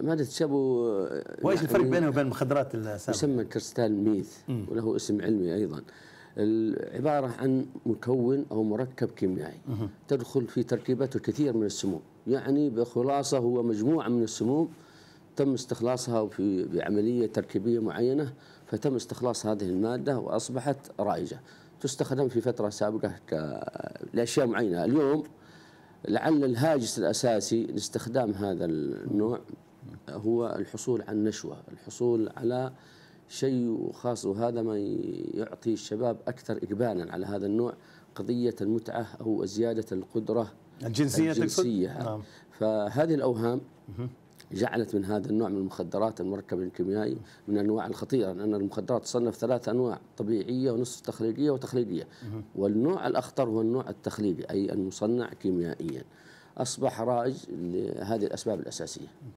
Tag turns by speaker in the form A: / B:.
A: مادة تشابه آه، وايش الفرق يعني بينه وبين المخدرات السابقه؟ يسمى كريستال ميث وله اسم علمي ايضا عباره عن مكون او مركب كيميائي تدخل في تركيبته كثير من السموم يعني بخلاصه هو مجموعه من السموم تم استخلاصها في بعمليه تركيبيه معينه فتم استخلاص هذه الماده واصبحت رائجه تستخدم في فتره سابقه لاشياء معينه اليوم لعل الهاجس الاساسي لاستخدام هذا النوع هو الحصول على النشوة الحصول على شيء خاص وهذا ما يعطي الشباب أكثر إقبالا على هذا النوع قضية المتعة أو زيادة القدرة الجنسية, الجنسية نعم. فهذه الأوهام جعلت من هذا النوع من المخدرات المركب الكيميائي من الانواع الخطيره لان المخدرات تصنف ثلاث انواع طبيعيه ونصف تخليقيه وتخليقيه والنوع الاخطر هو النوع التخليقي اي المصنع كيميائيا اصبح رائج لهذه الاسباب الاساسيه